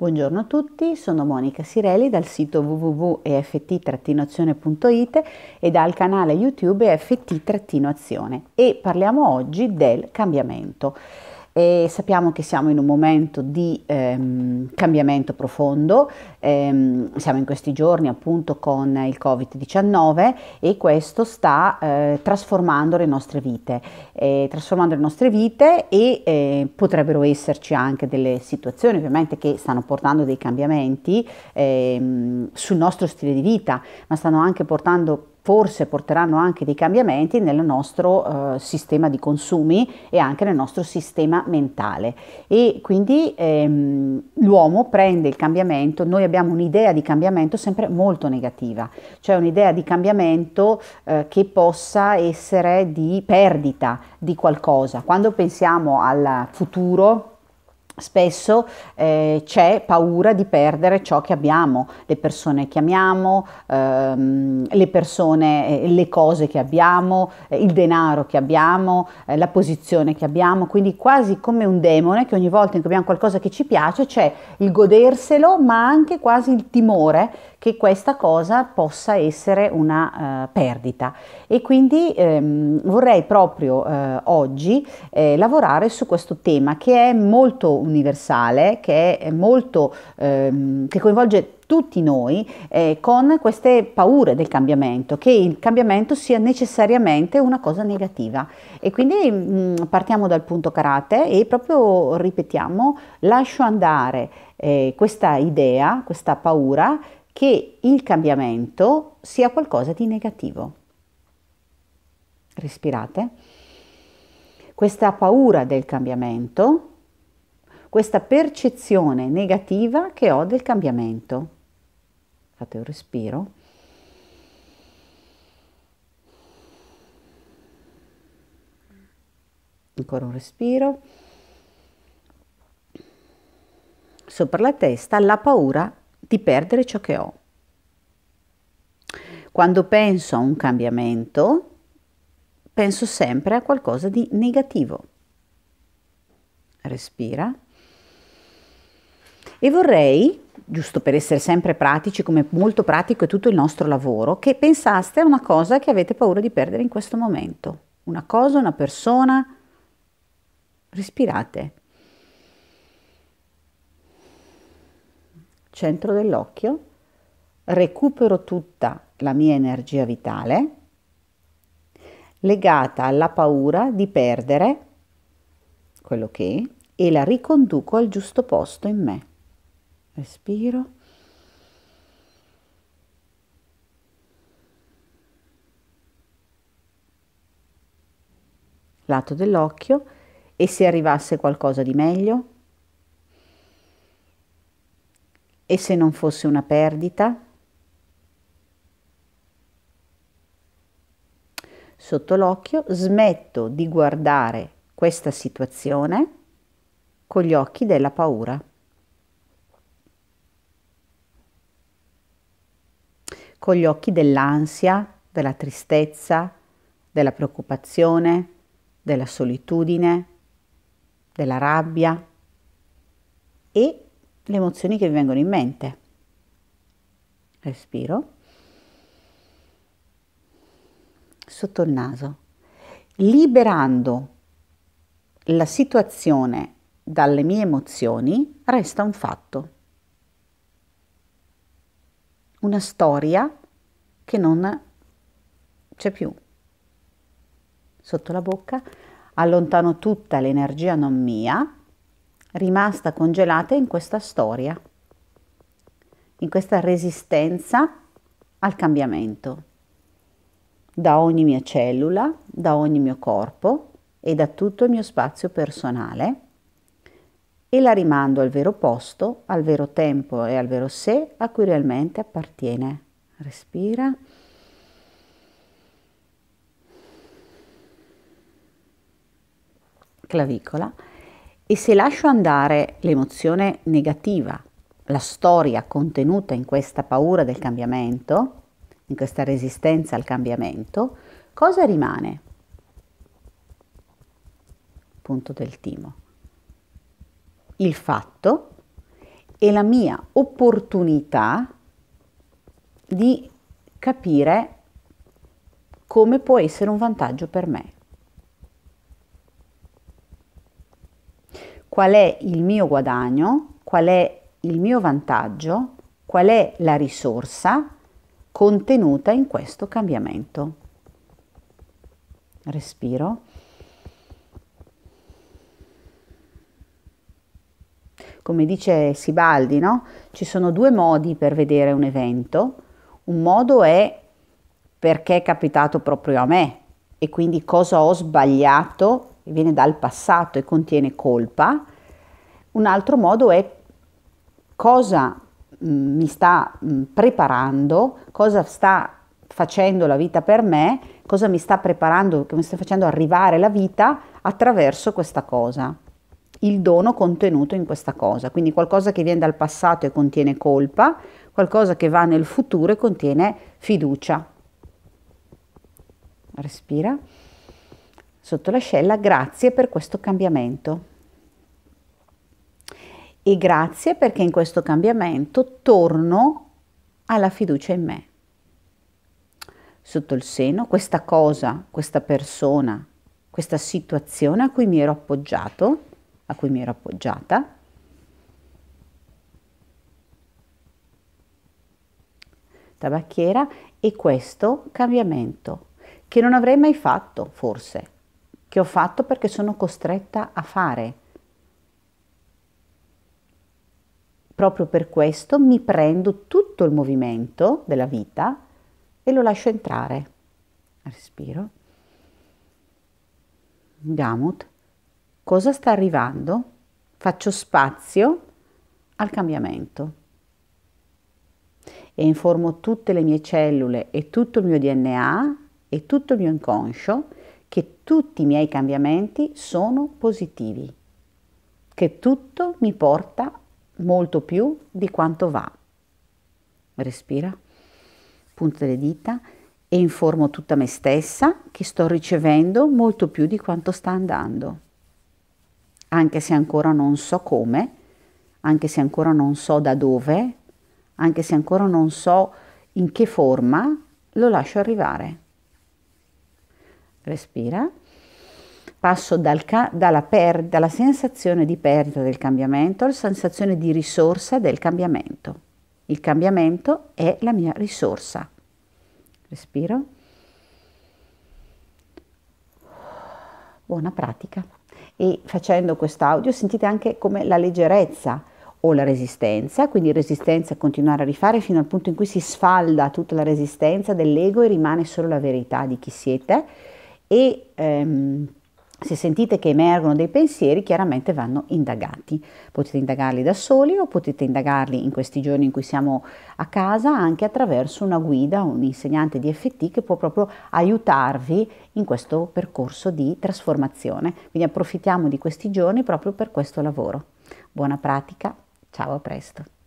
Buongiorno a tutti, sono Monica Sirelli dal sito www.eft-azione.it e dal canale YouTube EFT-azione e parliamo oggi del cambiamento e sappiamo che siamo in un momento di ehm, cambiamento profondo, ehm, siamo in questi giorni appunto con il Covid-19 e questo sta eh, trasformando le nostre vite, eh, trasformando le nostre vite e eh, potrebbero esserci anche delle situazioni ovviamente che stanno portando dei cambiamenti ehm, sul nostro stile di vita, ma stanno anche portando forse porteranno anche dei cambiamenti nel nostro eh, sistema di consumi e anche nel nostro sistema mentale. E quindi ehm, l'uomo prende il cambiamento, noi abbiamo un'idea di cambiamento sempre molto negativa, cioè un'idea di cambiamento eh, che possa essere di perdita di qualcosa. Quando pensiamo al futuro, Spesso eh, c'è paura di perdere ciò che abbiamo, le persone che amiamo, ehm, le persone, eh, le cose che abbiamo, eh, il denaro che abbiamo, eh, la posizione che abbiamo, quindi quasi come un demone che ogni volta in cui abbiamo qualcosa che ci piace c'è il goderselo ma anche quasi il timore che questa cosa possa essere una uh, perdita e quindi ehm, vorrei proprio eh, oggi eh, lavorare su questo tema che è molto universale, che, è molto, ehm, che coinvolge tutti noi eh, con queste paure del cambiamento, che il cambiamento sia necessariamente una cosa negativa. E quindi mh, mm, partiamo dal punto karate e proprio ripetiamo, lascio andare eh, questa idea, questa paura che il cambiamento sia qualcosa di negativo. Respirate. Questa paura del cambiamento, questa percezione negativa che ho del cambiamento. Fate un respiro. Ancora un respiro. Sopra la testa la paura di perdere ciò che ho. Quando penso a un cambiamento, penso sempre a qualcosa di negativo. Respira. E vorrei, giusto per essere sempre pratici, come molto pratico è tutto il nostro lavoro, che pensaste a una cosa che avete paura di perdere in questo momento. Una cosa, una persona. Respirate. centro dell'occhio, recupero tutta la mia energia vitale legata alla paura di perdere quello che è e la riconduco al giusto posto in me. Respiro. Lato dell'occhio e se arrivasse qualcosa di meglio? E se non fosse una perdita? Sotto l'occhio smetto di guardare questa situazione con gli occhi della paura. Con gli occhi dell'ansia, della tristezza, della preoccupazione, della solitudine, della rabbia e le emozioni che vi vengono in mente. Respiro. Sotto il naso. Liberando la situazione dalle mie emozioni resta un fatto. Una storia che non c'è più. Sotto la bocca allontano tutta l'energia non mia rimasta congelata in questa storia, in questa resistenza al cambiamento, da ogni mia cellula, da ogni mio corpo e da tutto il mio spazio personale e la rimando al vero posto, al vero tempo e al vero sé a cui realmente appartiene. Respira. Clavicola e se lascio andare l'emozione negativa, la storia contenuta in questa paura del cambiamento, in questa resistenza al cambiamento, cosa rimane? Punto del timo. Il fatto e la mia opportunità di capire come può essere un vantaggio per me. qual è il mio guadagno, qual è il mio vantaggio, qual è la risorsa contenuta in questo cambiamento. Respiro. Come dice Sibaldi, no? ci sono due modi per vedere un evento. Un modo è perché è capitato proprio a me e quindi cosa ho sbagliato viene dal passato e contiene colpa. Un altro modo è cosa mm, mi sta mm, preparando, cosa sta facendo la vita per me, cosa mi sta preparando, come sta facendo arrivare la vita attraverso questa cosa, il dono contenuto in questa cosa, quindi qualcosa che viene dal passato e contiene colpa, qualcosa che va nel futuro e contiene fiducia. Respira sotto l'ascella, grazie per questo cambiamento. E grazie perché in questo cambiamento torno alla fiducia in me. Sotto il seno, questa cosa, questa persona, questa situazione a cui mi ero appoggiato, a cui mi ero appoggiata, tabacchiera e questo cambiamento che non avrei mai fatto forse che ho fatto perché sono costretta a fare. Proprio per questo mi prendo tutto il movimento della vita e lo lascio entrare. Respiro. Gamut. Cosa sta arrivando? Faccio spazio al cambiamento e informo tutte le mie cellule e tutto il mio DNA e tutto il mio inconscio che tutti i miei cambiamenti sono positivi, che tutto mi porta molto più di quanto va. Respira, punta le dita e informo tutta me stessa che sto ricevendo molto più di quanto sta andando. Anche se ancora non so come, anche se ancora non so da dove, anche se ancora non so in che forma, lo lascio arrivare respira, passo dal dalla, dalla sensazione di perdita del cambiamento alla sensazione di risorsa del cambiamento. Il cambiamento è la mia risorsa. Respiro. Buona pratica. E facendo quest'audio sentite anche come la leggerezza o la resistenza, quindi resistenza a continuare a rifare fino al punto in cui si sfalda tutta la resistenza dell'ego e rimane solo la verità di chi siete e ehm, se sentite che emergono dei pensieri, chiaramente vanno indagati. Potete indagarli da soli o potete indagarli in questi giorni in cui siamo a casa anche attraverso una guida, un insegnante di FT che può proprio aiutarvi in questo percorso di trasformazione. Quindi approfittiamo di questi giorni proprio per questo lavoro. Buona pratica, ciao a presto.